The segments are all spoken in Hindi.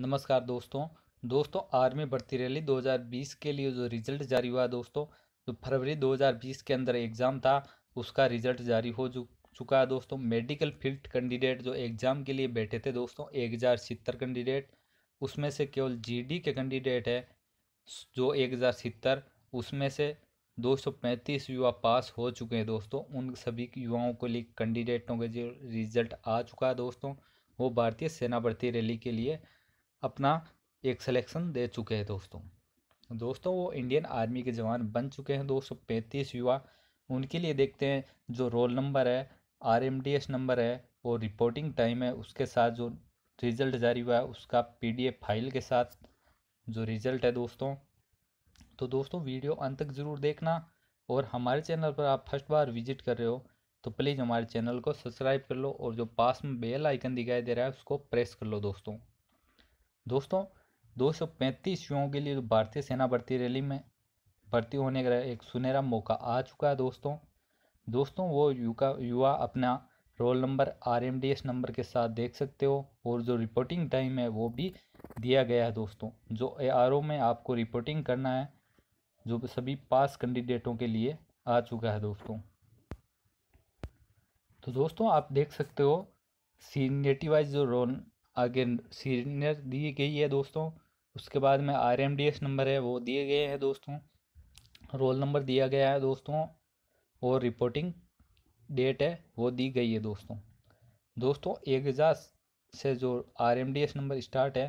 नमस्कार दोस्तों दोस्तों आर्मी भर्ती रैली 2020 के लिए जो रिजल्ट जारी हुआ दोस्तों जो फरवरी 2020 के अंदर एग्ज़ाम था उसका रिजल्ट जारी हो चुका है दोस्तों मेडिकल फील्ड कैंडिडेट जो एग्ज़ाम के लिए बैठे थे दोस्तों एक हज़ार कैंडिडेट उसमें से केवल जी के कैंडिडेट है जो एक हज़ार उसमें से दो युवा पास हो चुके हैं दोस्तों उन सभी युवाओं के लिए कैंडिडेटों के जो रिजल्ट आ चुका है दोस्तों वो भारतीय सेना भर्ती रैली के लिए अपना एक सिलेक्शन दे चुके हैं दोस्तों दोस्तों वो इंडियन आर्मी के जवान बन चुके हैं दो सौ पैंतीस युवा उनके लिए देखते हैं जो रोल नंबर है R M D S number है और रिपोर्टिंग टाइम है उसके साथ जो रिजल्ट जारी हुआ है उसका पी डी एफ फाइल के साथ जो रिजल्ट है दोस्तों तो दोस्तों वीडियो अंत तक ज़रूर देखना और हमारे चैनल पर आप फर्स्ट बार विजिट कर रहे हो तो प्लीज़ हमारे चैनल को सब्सक्राइब कर लो और जो पास में बेल आइकन दिखाई दे रहा है उसको प्रेस कर लो दोस्तों दोस्तों 235 युवाओं के लिए तो भारतीय सेना भर्ती रैली में भर्ती होने का एक सुनहरा मौका आ चुका है दोस्तों दोस्तों वो युवा युवा अपना roll number R M D S number के साथ देख सकते हो और जो रिपोर्टिंग टाइम है वो भी दिया गया है दोस्तों जो ए आर ओ में आपको रिपोर्टिंग करना है जो सभी पास कैंडिडेटों के लिए आ चुका है दोस्तों तो दोस्तों आप देख सकते हो सीनियरिटी वाइज जो रोल आगे सीनियर दी गई है दोस्तों उसके बाद में R M D S number है वो दिए गए हैं दोस्तों रोल नंबर दिया गया है दोस्तों और रिपोर्टिंग डेट है वो दी गई है दोस्तों दोस्तों एक हज़ार से जो R M D S number start है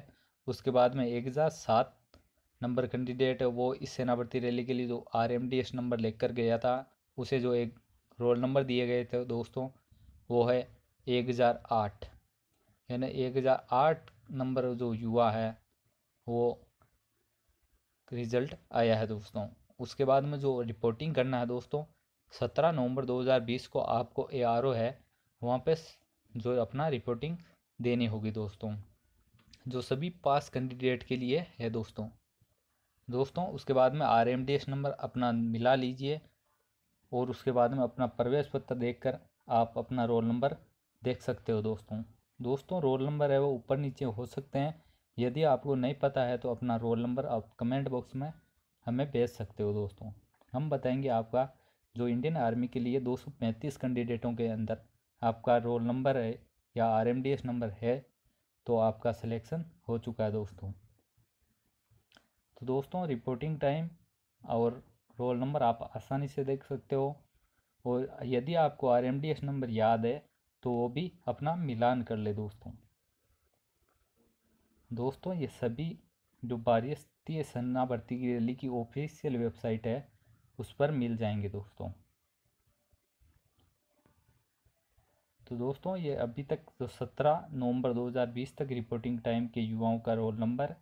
उसके बाद में एक हज़ार सात नंबर कैंडिडेट है वो इस भर्ती रैली के लिए जो R M D S number लेकर गया था उसे जो एक रोल नंबर दिए गए थे दोस्तों वो है एक हज़ार आठ यानी एक हज़ार आठ नंबर जो युवा है वो रिज़ल्ट आया है दोस्तों उसके बाद में जो रिपोर्टिंग करना है दोस्तों सत्रह नवंबर बीस को आपको ए आर ओ है वहाँ पे जो अपना रिपोर्टिंग देनी होगी दोस्तों जो सभी पास कैंडिडेट के लिए है दोस्तों दोस्तों उसके बाद में R M D S number अपना मिला लीजिए और उसके बाद में अपना प्रवेश पत्र देखकर आप अपना रोल नंबर देख सकते हो दोस्तों दोस्तों रोल नंबर है वो ऊपर नीचे हो सकते हैं यदि आपको नहीं पता है तो अपना रोल नंबर आप कमेंट बॉक्स में हमें भेज सकते हो दोस्तों हम बताएंगे आपका जो इंडियन आर्मी के लिए पैंतीस कैंडिडेटों के अंदर आपका रोल नंबर है या आर नंबर है तो आपका सिलेक्शन हो चुका है दोस्तों तो दोस्तों रिपोर्टिंग टाइम और रोल नंबर आप आसानी से देख सकते हो और यदि आपको आर नंबर याद है तो वो भी अपना मिलान कर ले दोस्तों दोस्तों ये सभी जो भारतीय सन्ना भर्ती की रैली की ऑफिशियल वेबसाइट है उस पर मिल जाएंगे दोस्तों तो दोस्तों ये अभी तक जो तो सत्रह नवंबर 2020 तक रिपोर्टिंग टाइम के युवाओं का रोल नंबर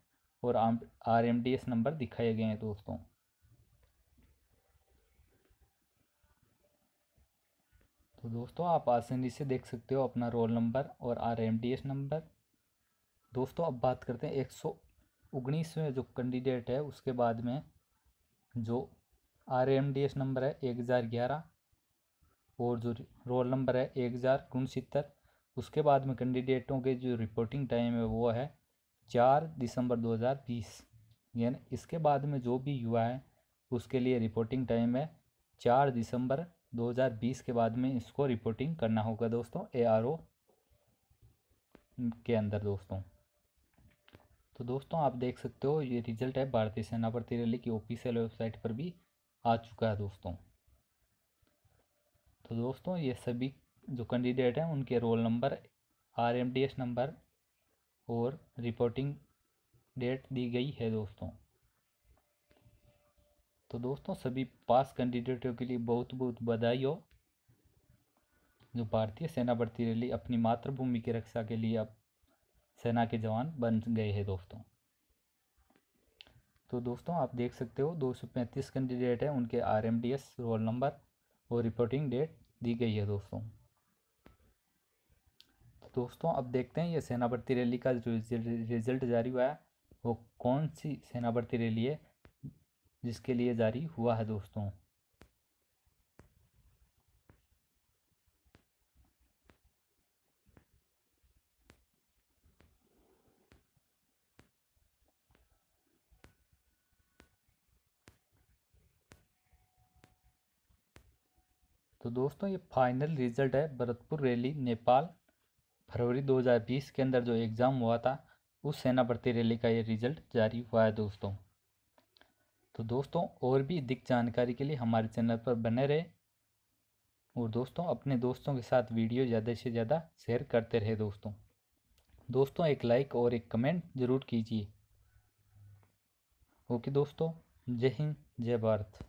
और R M D S number दिखाए गए हैं दोस्तों तो दोस्तों आप आसानी से देख सकते हो अपना रोल नंबर और R M D S number दोस्तों अब बात करते हैं एक सौ उन्नीसवें जो कैंडिडेट है उसके बाद में जो R M D S number है एक हज़ार ग्यारह और जो रोल नंबर है एक हज़ार उनसत्तर उसके बाद में कैंडिडेटों के जो रिपोर्टिंग टाइम है वो है चार दिसंबर दो हज़ार बीस यानी इसके बाद में जो भी युवा है उसके लिए रिपोर्टिंग टाइम है चार दिसंबर 2020 के बाद में इसको रिपोर्टिंग करना होगा दोस्तों ए के अंदर दोस्तों तो दोस्तों आप देख सकते हो ये रिजल्ट है भारतीय सेना भर्ती रैली की ऑफिशियल वेबसाइट पर भी आ चुका है दोस्तों तो दोस्तों ये सभी जो कैंडिडेट हैं उनके रोल नंबर आर नंबर और रिपोर्टिंग डेट दी गई है दोस्तों तो दोस्तों सभी पास कैंडिडेटों के लिए बहुत बहुत बधाई हो जो भारतीय सेना भर्ती रैली अपनी मातृभूमि की रक्षा के लिए अब सेना के जवान बन गए हैं दोस्तों तो दोस्तों आप देख सकते हो दो सौ पैंतीस कैंडिडेट हैं उनके R M D S roll number और रिपोर्टिंग डेट दी गई है दोस्तों तो दोस्तों अब देखते हैं ये सेना भर्ती रैली का जो रिजल्ट जारी हुआ है वो कौन सी सेना भर्ती रैली है जिसके लिए जारी हुआ है दोस्तों तो दोस्तों ये फाइनल रिजल्ट है भरतपुर रैली नेपाल फरवरी 2020 के अंदर जो एग्ज़ाम हुआ था उस सेना भर्ती रैली का ये रिजल्ट जारी हुआ है दोस्तों तो दोस्तों और भी अधिक जानकारी के लिए हमारे चैनल पर बने रहे और दोस्तों अपने दोस्तों के साथ वीडियो ज़्यादा से ज़्यादा शेयर करते रहे दोस्तों दोस्तों एक लाइक और एक कमेंट ज़रूर कीजिए ओके दोस्तों जय हिंद जय भारत